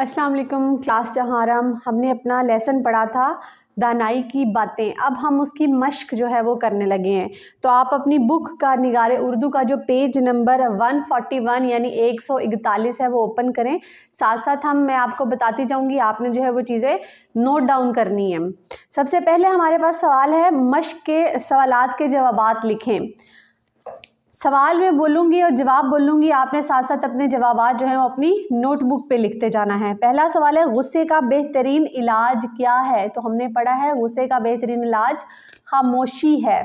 अस्सलाम वालेकुम क्लास जहारम हमने अपना लेसन पढ़ा था दानाई की बातें अब हम उसकी मश्क जो है वो करने लगे हैं तो आप अपनी बुक का निगार उर्दू का जो पेज नंबर 141 यानी 141 है वो ओपन करें साथ साथ हम मैं आपको बताती जाऊंगी आपने जो है वो चीज़ें नोट डाउन करनी है सबसे पहले हमारे पास सवाल है मश्क के सवालत के जवाब लिखें सवाल मैं बोलूँगी और जवाब बोलूँगी आपने साथ साथ अपने जवाब जो हैं वो अपनी नोटबुक पे लिखते जाना है पहला सवाल है गुस्से का बेहतरीन इलाज क्या है तो हमने पढ़ा है गुस्से का बेहतरीन इलाज खामोशी है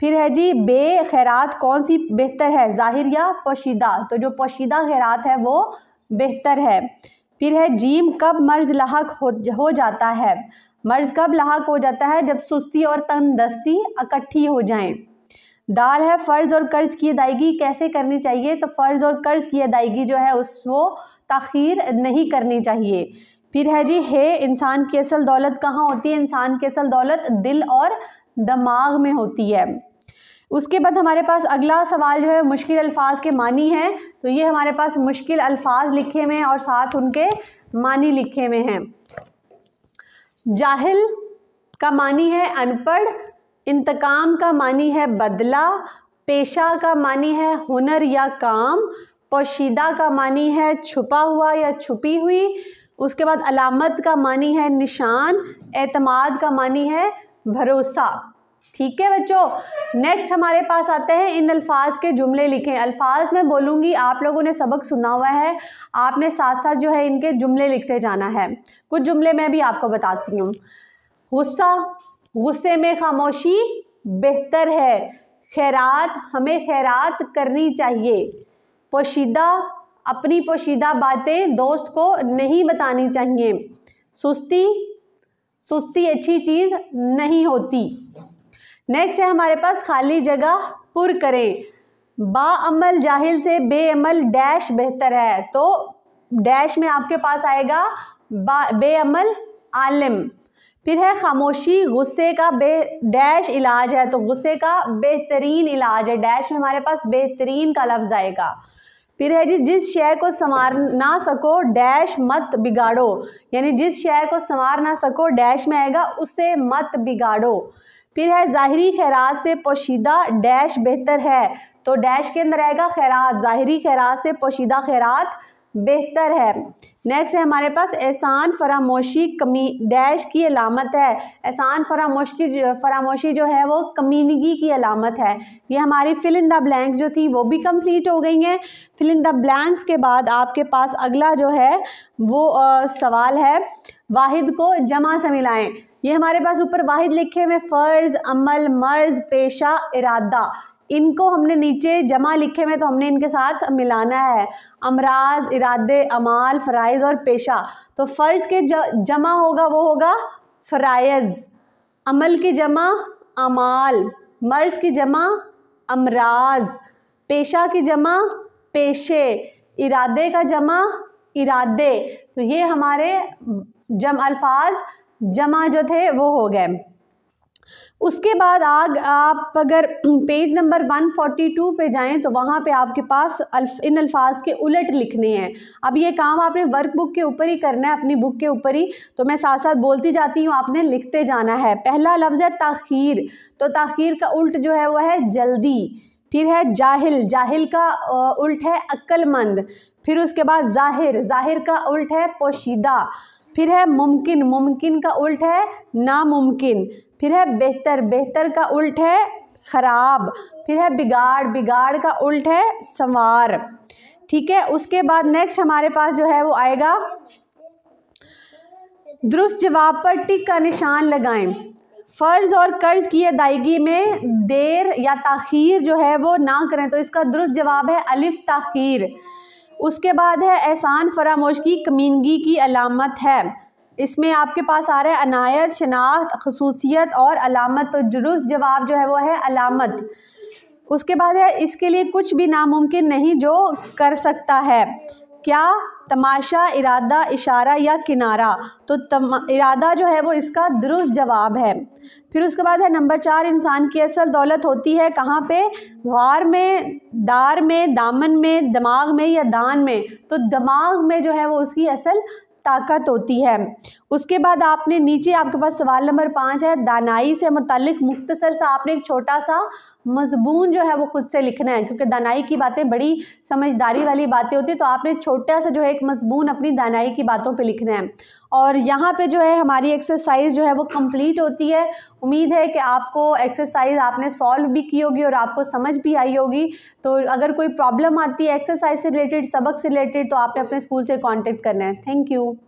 फिर है जी बे खैरात कौन सी बेहतर है जाहिर या पोशीदा तो जो पोशीदा खैरात है वो बेहतर है फिर है जीम कब मर्ज लाक हो, हो जाता है मर्ज कब लाक हो जाता है जब सुस्ती और तंदस्ती इकट्ठी हो जाएँ दाल है फ़र्ज़ और कर्ज़ की अदायगी कैसे करनी चाहिए तो फ़र्ज़ और कर्ज़ की अदायगी जो है उसको तखीर नहीं करनी चाहिए फिर है जी है इंसान की असल दौलत कहाँ होती है इंसान की असल दौलत दिल और दिमाग में होती है उसके बाद हमारे पास अगला सवाल जो है मुश्किल अल्फाज के मानी हैं तो ये हमारे पास मुश्किल अल्फाज लिखे हुए हैं और साथ उनके मानी लिखे हुए हैं जाहिल का मानी है अनपढ़ इंतकाम का मानी है बदला पेशा का मानी है हुनर या काम पोशीदा का मानी है छुपा हुआ या छुपी हुई उसके बाद अलामत का मानी है निशान एतमाद का मानी है भरोसा ठीक है बच्चों नेक्स्ट हमारे पास आते हैं इन अल्फाज के जुमले लिखें अल्फाज में बोलूँगी आप लोगों ने सबक सुना हुआ है आपने साथ साथ जो है इनके जुमले लिखते जाना है कुछ जुमले मैं भी आपको बताती हूँ गुस्सा गुस्से में खामोशी बेहतर है खैरात हमें खैरात करनी चाहिए पोशीदा अपनी पोशीदा बातें दोस्त को नहीं बतानी चाहिए सुस्ती सुस्ती अच्छी चीज़ नहीं होती नेक्स्ट है हमारे पास खाली जगह पुर करें बामल जाहिल से बेअमल डैश बेहतर है तो डैश में आपके पास आएगा बा बेअमल आलिम फिर है खामोशी गुस्से का बे डैश इलाज है तो गुस्से का बेहतरीन इलाज है डैश में हमारे पास बेहतरीन का लफ्ज़ आएगा फिर है जी जिस शय को संवार ना सको डैश मत बिगाड़ो यानी जिस शय को संवार ना सको डैश में आएगा उसे मत बिगाड़ो फिर है ज़ाहरी खैरात से पोशीदा डैश बेहतर है तो डैश के अंदर आएगा खैरात ज़ाहरी खैरात से पोशीदा खैरात बेहतर है नेक्स्ट है हमारे पास एहसान फरामोशी कमी डैश की अलामत है एहसान फरामोश की फरामोशी जो है वो कमीनगी की अलामत है ये हमारी फिल इन द ब्लैंक्स जो थी वो भी कंप्लीट हो गई हैं फिल इन द ब्लैंक्स के बाद आपके पास अगला जो है वो आ, सवाल है वाहिद को जमा से मिलाएँ ये हमारे पास ऊपर वाहिद लिखे हुए फ़र्ज़ अमल मर्ज पेशा इरादा इनको हमने नीचे जमा लिखे में तो हमने इनके साथ मिलाना है अमराज इरादे अमाल फ़राइज़ और पेशा तो फ़र्ज़ के जमा होगा वो होगा फ़राइज़ अमल की जमा अमाल मर्ज़ की जमा अमराज पेशा की जमा पेशे इरादे का जमा इरादे तो ये हमारे जम अल्फाज जमा जो थे वो हो गए उसके बाद आग आप अगर पेज नंबर 142 पे जाएं तो वहाँ पे आपके पास अल्फ, इन अल्फाज के उलट लिखने हैं अब ये काम आपने वर्क बुक के ऊपर ही करना है अपनी बुक के ऊपर ही तो मैं साथ साथ बोलती जाती हूँ आपने लिखते जाना है पहला लफ्ज़ है तखीर तो तखीर का उल्ट जो है वह है जल्दी फिर है जाहिल जाहिल का उल्ट है अक्लमंद फिर उसके बाद जाहिर जाहिर का उल्ट है पोशीदा फिर है मुमकिन मुमकिन का उल्ट है नामुमकिन फिर है बेहतर बेहतर का उल्ट है ख़राब फिर है बिगाड़ बिगाड़ का उल्ट है संवार ठीक है उसके बाद नेक्स्ट हमारे पास जो है वो आएगा दुरुस्त जवाब पर टिक का निशान लगाएं फ़र्ज़ और कर्ज़ की अदायगी में देर या तखीर जो है वो ना करें तो इसका दुरुस्त जवाब है अलिफ तखीर उसके बाद है एहसान फरामोश की कमीनगी की अलामत है इसमें आपके पास आ रहा है अनायत शनाख्त खसूसियत और अलामत तो दुरुस्त जवाब जो है वो है अलामत उसके बाद है इसके लिए कुछ भी नामुमकिन नहीं जो कर सकता है क्या तमाशा इरादा इशारा या किनारा तो तम इरादा जो है वो इसका दुरुस्त जवाब है फिर उसके बाद है नंबर चार इंसान की असल दौलत होती है कहाँ पे वार में दार में दामन में दिमाग में या दान में तो दिमाग में जो है वो उसकी असल ताकत होती है उसके बाद आपने नीचे आपके पास सवाल नंबर पाँच है दानाई से मुतलक मुख्तसर सा आपने एक छोटा सा मजबून जो है वो ख़ुद से लिखना है क्योंकि दानाई की बातें बड़ी समझदारी वाली बातें होती तो आपने छोटा सा जो है एक मजबून अपनी दानाई की बातों पे लिखना है और यहाँ पे जो है हमारी एक्सरसाइज जो है वो कंप्लीट होती है उम्मीद है कि आपको एक्सरसाइज आपने सॉल्व भी की होगी और आपको समझ भी आई होगी तो अगर कोई प्रॉब्लम आती है एक्सरसाइज से रिलेटेड सबक से रिलेटेड तो आपने अपने स्कूल से कॉन्टेक्ट करना है थैंक यू